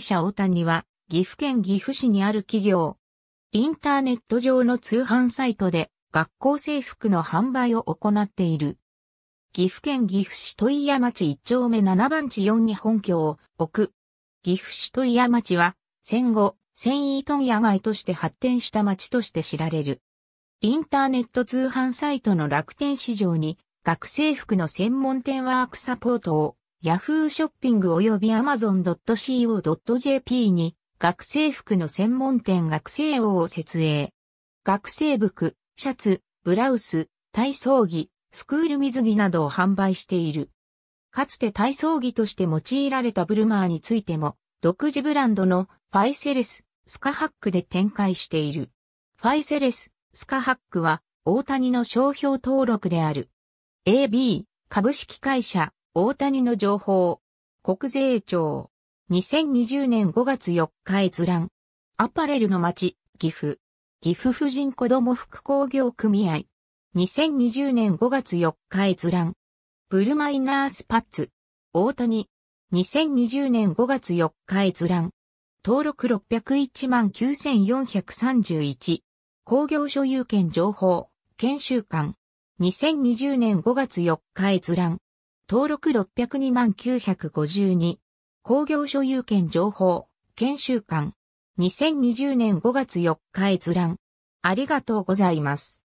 社大谷は、岐阜県岐阜市にある企業。インターネット上の通販サイトで、学校制服の販売を行っている。岐阜県岐阜市戸屋町1丁目7番地4に本拠を置く。岐阜市戸屋町は、戦後、繊維問屋街として発展した町として知られる。インターネット通販サイトの楽天市場に、学生服の専門店ワークサポートをヤフーショッピング及び amazon.co.jp に学生服の専門店学生王を設営。学生服、シャツ、ブラウス、体操着、スクール水着などを販売している。かつて体操着として用いられたブルマーについても、独自ブランドのファイセレス、スカハックで展開している。ファイセレス、スカハックは、大谷の商標登録である。AB、株式会社、大谷の情報。国税庁。2020年5月4日閲覧。アパレルの街、岐阜。岐阜婦人子ども副工業組合。2020年5月4日閲覧。ブルマイナースパッツ。大谷。2020年5月4日閲覧。登録601万9431。工業所有権情報。研修館。2020年5月4日閲覧。登録602万952、工業所有権情報、研修館、2020年5月4日閲覧。ありがとうございます。